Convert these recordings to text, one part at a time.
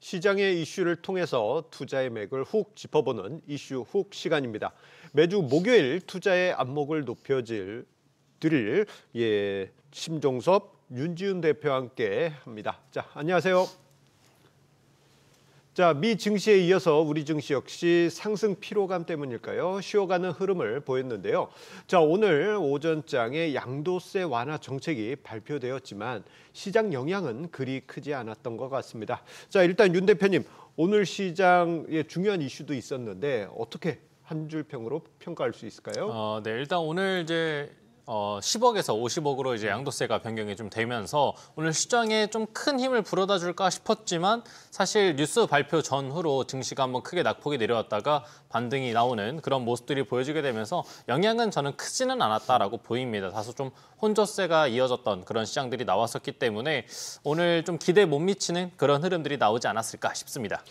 시장의 이슈를 통해서 투자의 맥을 훅 짚어보는 이슈 훅 시간입니다. 매주 목요일 투자의 안목을 높여질 드릴 예, 심종섭, 윤지훈 대표와 함께 합니다. 자, 안녕하세요. 자, 미 증시에 이어서 우리 증시 역시 상승 피로감 때문일까요? 쉬어가는 흐름을 보였는데요. 자, 오늘 오전장에 양도세 완화 정책이 발표되었지만 시장 영향은 그리 크지 않았던 것 같습니다. 자, 일단 윤 대표님, 오늘 시장의 중요한 이슈도 있었는데 어떻게 한 줄 평으로 평가할 수 있을까요? 어, 네, 일단 오늘 이제 어, 10억에서 50억으로 이제 양도세가 변경이 좀 되면서 오늘 시장에 좀 큰 힘을 불어다 줄까 싶었지만 사실 뉴스 발표 전후로 증시가 한번 크게 낙폭이 내려왔다가 반등이 나오는 그런 모습들이 보여지게 되면서 영향은 저는 크지는 않았다라고 보입니다. 다소 좀 혼조세가 이어졌던 그런 시장들이 나왔었기 때문에 오늘 좀 기대 못 미치는 그런 흐름들이 나오지 않았을까 싶습니다.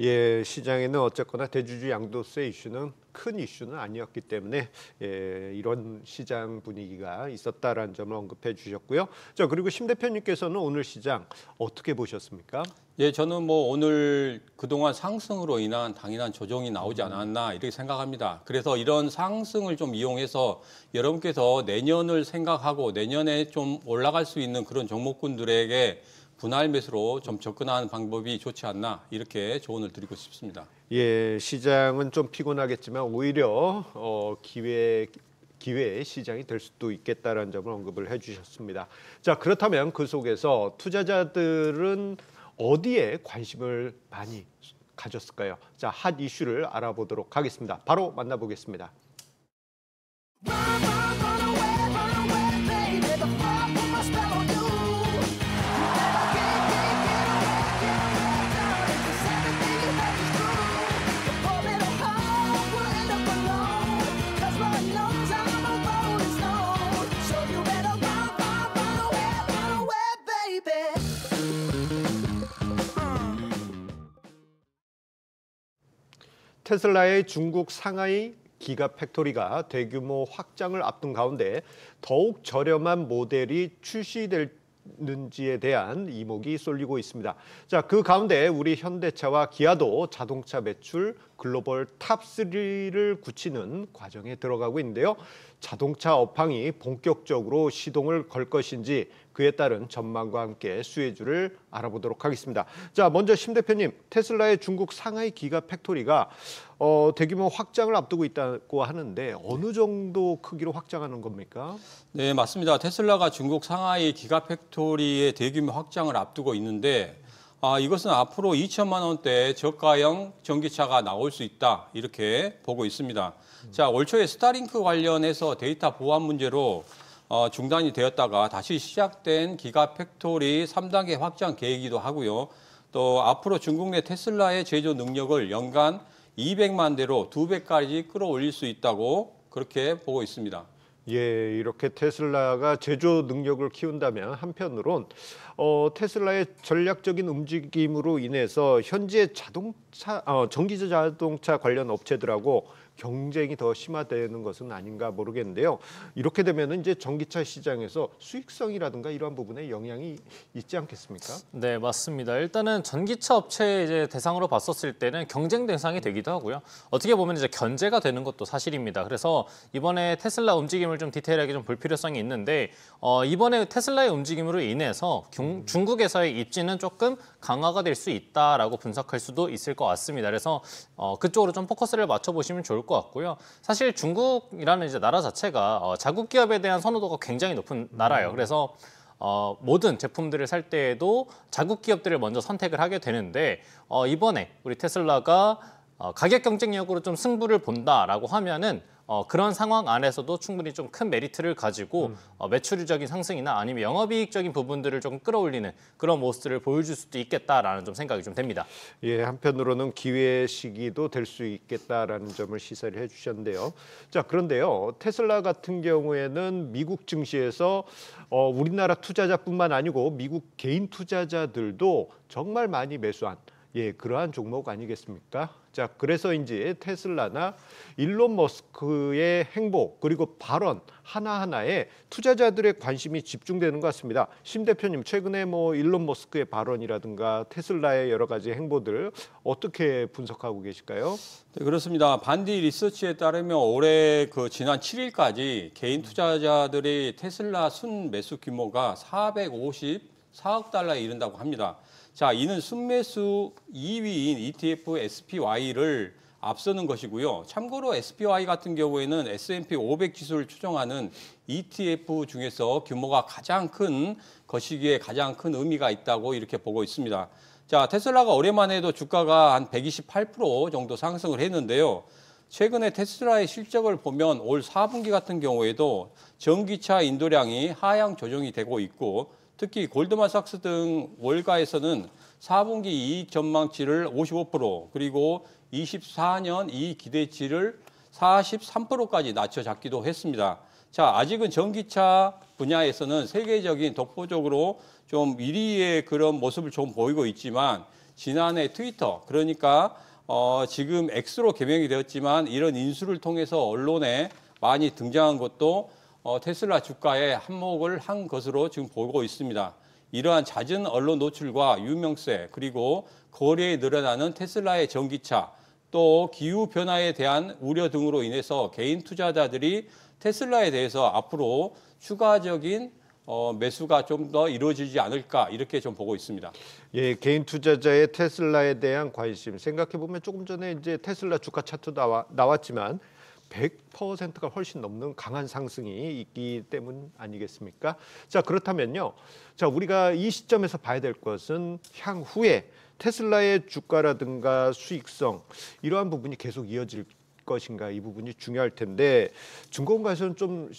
예, 시장에는 어쨌거나 대주주 양도세 이슈는 큰 이슈는 아니었기 때문에 예, 이런 시장 분위기가 있었다라는 점을 언급해 주셨고요. 자 그리고 심 대표님께서는 오늘 시장 어떻게 보셨습니까? 예, 저는 뭐 오늘 그동안 상승으로 인한 당연한 조정이 나오지 않았나 이렇게 생각합니다. 그래서 이런 상승을 좀 이용해서 여러분께서 내년을 생각하고 내년에 좀 올라갈 수 있는 그런 종목군들에게 분할 매수로 좀 접근하는 방법이 좋지 않나 이렇게 조언을 드리고 싶습니다. 예, 시장은 좀 피곤하겠지만 오히려 어, 기회 기회 시장이 될 수도 있겠다라는 점을 언급을 해주셨습니다. 자 그렇다면 그 속에서 투자자들은 어디에 관심을 많이 가졌을까요? 자핫 이슈를 알아보도록 하겠습니다. 바로 만나보겠습니다. 테슬라의 중국 상하이 기가팩토리가 대규모 확장을 앞둔 가운데 더욱 저렴한 모델이 출시될 는지에 대한 이목이 쏠리고 있습니다. 자, 그 가운데 우리 현대차와 기아도 자동차 매출 글로벌 탑3를 굳히는 과정에 들어가고 있는데요. 자동차 업황이 본격적으로 시동을 걸 것인지 그에 따른 전망과 함께 수혜주를 알아보도록 하겠습니다. 자, 먼저 심 대표님, 테슬라의 중국 상하이 기가 팩토리가 어, 대규모 확장을 앞두고 있다고 하는데 어느 정도 크기로 확장하는 겁니까? 네, 맞습니다. 테슬라가 중국 상하이 기가 팩토리의 대규모 확장을 앞두고 있는데 아, 이것은 앞으로 2천만 원대 저가형 전기차가 나올 수 있다 이렇게 보고 있습니다. 음. 자, 올 초에 스타링크 관련해서 데이터 보안 문제로 어, 중단이 되었다가 다시 시작된 기가 팩토리 3단계 확장 계획이기도 하고요. 또 앞으로 중국 내 테슬라의 제조 능력을 연간 200만 대로 2배까지 끌어올릴 수 있다고 그렇게 보고 있습니다. 예, 이렇게 테슬라가 제조 능력을 키운다면 한편으론 어, 테슬라의 전략적인 움직임으로 인해서 현재 자동차 어, 전기차 자동차 관련 업체들하고 경쟁이 더 심화되는 것은 아닌가 모르겠는데요. 이렇게 되면 이제 전기차 시장에서 수익성이라든가 이러한 부분에 영향이 있지 않겠습니까? 네, 맞습니다. 일단은 전기차 업체 이제 대상으로 봤었을 때는 경쟁 대상이 되기도 하고요. 어떻게 보면 이제 견제가 되는 것도 사실입니다. 그래서 이번에 테슬라 움직임을 좀 디테일하게 좀 볼 필요성이 있는데 어, 이번에 테슬라의 움직임으로 인해서 경 중, 중국에서의 입지는 조금 강화가 될 수 있다라고 분석할 수도 있을 것 같습니다. 그래서 어, 그쪽으로 좀 포커스를 맞춰보시면 좋을 것 같고요. 사실 중국이라는 이제 나라 자체가 어, 자국 기업에 대한 선호도가 굉장히 높은 나라예요. 그래서 어, 모든 제품들을 살 때에도 자국 기업들을 먼저 선택을 하게 되는데 어, 이번에 우리 테슬라가 어, 가격 경쟁력으로 좀 승부를 본다라고 하면은 어, 그런 상황 안에서도 충분히 좀 큰 메리트를 가지고 음. 어, 매출적인 상승이나 아니면 영업이익적인 부분들을 좀 끌어올리는 그런 모습을 보여줄 수도 있겠다라는 좀 생각이 좀 됩니다. 예, 한편으로는 기회 시기도 될 수 있겠다라는 점을 시사를 해주셨는데요. 자, 그런데요, 테슬라 같은 경우에는 미국 증시에서 어, 우리나라 투자자뿐만 아니고 미국 개인 투자자들도 정말 많이 매수한 예, 그러한 종목 아니겠습니까? 자, 그래서인지 테슬라나 일론 머스크의 행보 그리고 발언 하나하나에 투자자들의 관심이 집중되는 것 같습니다. 심 대표님 최근에 뭐 일론 머스크의 발언이라든가 테슬라의 여러 가지 행보들 어떻게 분석하고 계실까요? 네, 그렇습니다. 반디 리서치에 따르면 올해 그 지난 7일까지 개인 투자자들이 테슬라 순 매수 규모가 450 4억 달러에 이른다고 합니다. 자, 이는 순매수 2위인 ETF SPY를 앞서는 것이고요. 참고로 SPY 같은 경우에는 S&P 500 지수를 추정하는 ETF 중에서 규모가 가장 큰 것이기에 가장 큰 의미가 있다고 이렇게 보고 있습니다. 자, 테슬라가 오랜만에 해도 주가가 한 128% 정도 상승을 했는데요. 최근에 테슬라의 실적을 보면 올 4분기 같은 경우에도 전기차 인도량이 하향 조정이 되고 있고 특히 골드만삭스 등 월가에서는 4분기 이익 전망치를 55% 그리고 24년 이익 기대치를 43%까지 낮춰 잡기도 했습니다. 자, 아직은 전기차 분야에서는 세계적인 독보적으로 좀 1위의 그런 모습을 좀 보이고 있지만 지난해 트위터 그러니까 어, 지금 X로 개명이 되었지만 이런 인수를 통해서 언론에 많이 등장한 것도 어, 테슬라 주가에 한몫을 한 것으로 지금 보고 있습니다. 이러한 잦은 언론 노출과 유명세 그리고 거래에 늘어나는 테슬라의 전기차 또 기후 변화에 대한 우려 등으로 인해서 개인 투자자들이 테슬라에 대해서 앞으로 추가적인 어, 매수가 좀 더 이루어지지 않을까 이렇게 좀 보고 있습니다. 예, 개인 투자자의 테슬라에 대한 관심 생각해 보면 조금 전에 이제 테슬라 주가 차트 나와, 나왔지만 100%가 훨씬 넘는 강한 상승이 있기 때문 아니겠습니까? 자, 그렇다면요. 자, 우리가 이 시점에서 봐야 될 것은 향후에 테슬라의 주가라든가 수익성 이러한 부분이 계속 이어질 것인가 이 부분이 중요할 텐데 증권가에서는 좀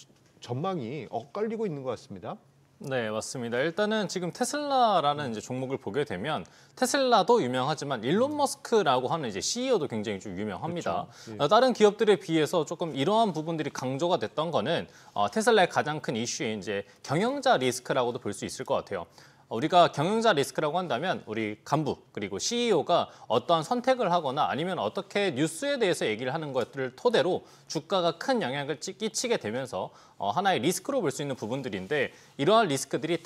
전망이 엇갈리고 있는 것 같습니다. 네, 맞습니다. 일단은 지금 테슬라라는 이제 종목을 보게 되면 테슬라도 유명하지만 일론 음. 머스크라고 하는 이제 CEO도 굉장히 좀 유명합니다. 예. 어, 다른 기업들에 비해서 조금 이러한 부분들이 강조가 됐던 거는 어, 테슬라의 가장 큰 이슈인 이제 경영자 리스크라고도 볼 수 있을 것 같아요. 우리가 경영자 리스크라고 한다면 우리 간부 그리고 CEO가 어떠한 선택을 하거나 아니면 어떻게 뉴스에 대해서 얘기를 하는 것들을 토대로 주가가 큰 영향을 끼치게 되면서 어, 하나의 리스크로 볼 수 있는 부분들인데 이러한 리스크들이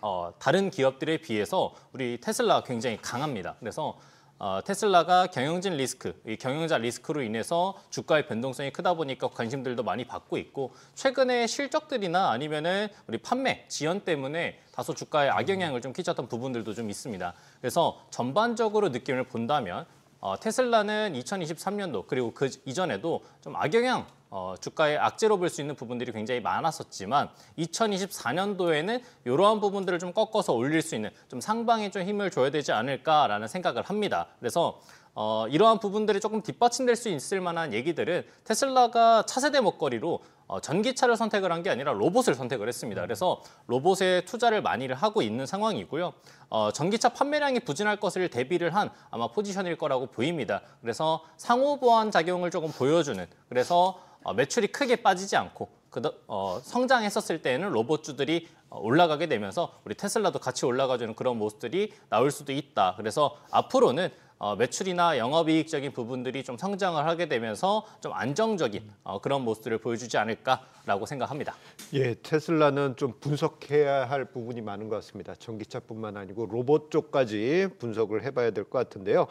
어, 다른, 기업들에 비해서 우리 테슬라가 굉장히 강합니다. 그래서 어, 테슬라가 경영진 리스크, 이 경영자 리스크로 인해서 주가의 변동성이 크다 보니까 관심들도 많이 받고 있고 최근에 실적들이나 아니면은 우리 판매 지연 때문에 다소 주가에 악영향을 좀 끼쳤던 부분들도 좀 있습니다. 그래서 전반적으로 느낌을 본다면 어, 테슬라는 2023년도 그리고 그 이전에도 좀 악영향 어, 주가에 악재로 볼 수 있는 부분들이 굉장히 많았었지만 2024년도에는 이러한 부분들을 좀 꺾어서 올릴 수 있는 좀 상방에 좀 힘을 줘야 되지 않을까라는 생각을 합니다. 그래서 어, 이러한 부분들이 조금 뒷받침될 수 있을 만한 얘기들은 테슬라가 차세대 먹거리로 어, 전기차를 선택을 한 게 아니라 로봇을 선택을 했습니다. 음. 그래서 로봇에 투자를 많이 하고 있는 상황이고요. 어, 전기차 판매량이 부진할 것을 대비를 한 아마 포지션일 거라고 보입니다. 그래서 상호 보완 작용을 조금 보여주는 그래서 어, 매출이 크게 빠지지 않고 그다, 어, 성장했었을 때에는 로봇주들이 어, 올라가게 되면서 우리 테슬라도 같이 올라가주는 그런 모습들이 나올 수도 있다. 그래서 앞으로는 어, 매출이나 영업이익적인 부분들이 좀 성장을 하게 되면서 좀 안정적인 어, 그런 모습을 보여주지 않을까라고 생각합니다. 예, 테슬라는 좀 분석해야 할 부분이 많은 것 같습니다. 전기차뿐만 아니고 로봇 쪽까지 분석을 해봐야 될 것 같은데요.